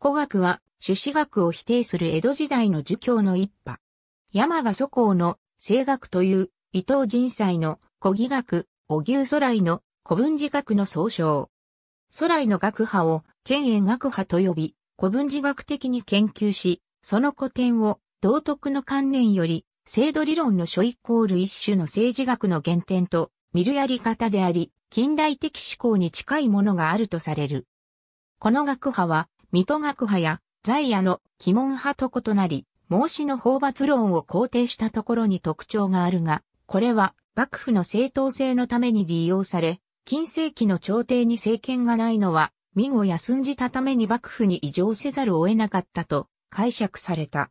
古学は、朱子学を否定する江戸時代の儒教の一派。山賀祖公の声学という伊藤仁斎の古義学、小牛祖来の古文字学の総称。祖来の学派を県営学派と呼び、古文字学的に研究し、その古典を道徳の観念より、制度理論の書イコール一種の政治学の原点と見るやり方であり、近代的思考に近いものがあるとされる。この学派は水戸学派や在野の鬼門派と異なり、孟子の法伐論を肯定したところに特徴があるが、これは幕府の正当性のために利用され、近世紀の朝廷に政権がないのは、民を休んじたために幕府に異常せざるを得なかったと解釈された。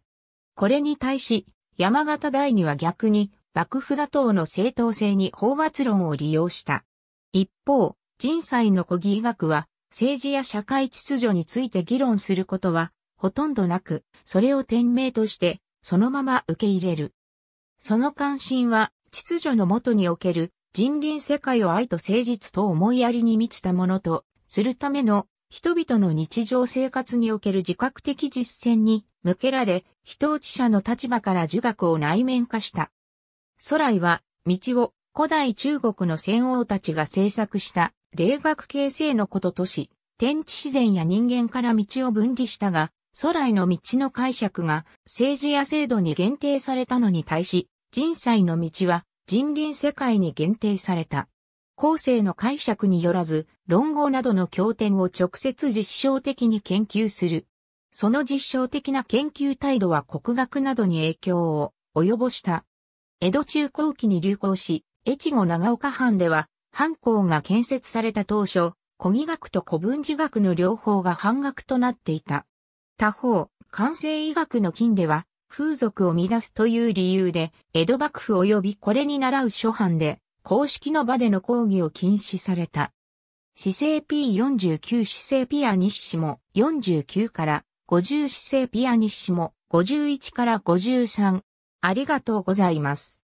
これに対し、山形大には逆に、幕府打倒の正当性に法罰論を利用した。一方、人才の古義医学は、政治や社会秩序について議論することは、ほとんどなく、それを天命として、そのまま受け入れる。その関心は、秩序のもとにおける人倫世界を愛と誠実と思いやりに満ちたものとするための人々の日常生活における自覚的実践に向けられ、非統治者の立場から儒学を内面化した。ソ来は、道を古代中国の先王たちが制作した霊学形成のこととし、天地自然や人間から道を分離したが、空への道の解釈が政治や制度に限定されたのに対し、人才の道は人倫世界に限定された。後世の解釈によらず、論語などの経典を直接実証的に研究する。その実証的な研究態度は国学などに影響を及ぼした。江戸中後期に流行し、越後長岡藩では藩校が建設された当初、古義学と古文字学の両方が半額となっていた。他方、関西医学の金では、風俗を乱すという理由で、江戸幕府及びこれに倣う諸藩で、公式の場での講義を禁止された。市政 P49 市政ピアニッシも49から50市政ピアニッシモ51から53。ありがとうございます。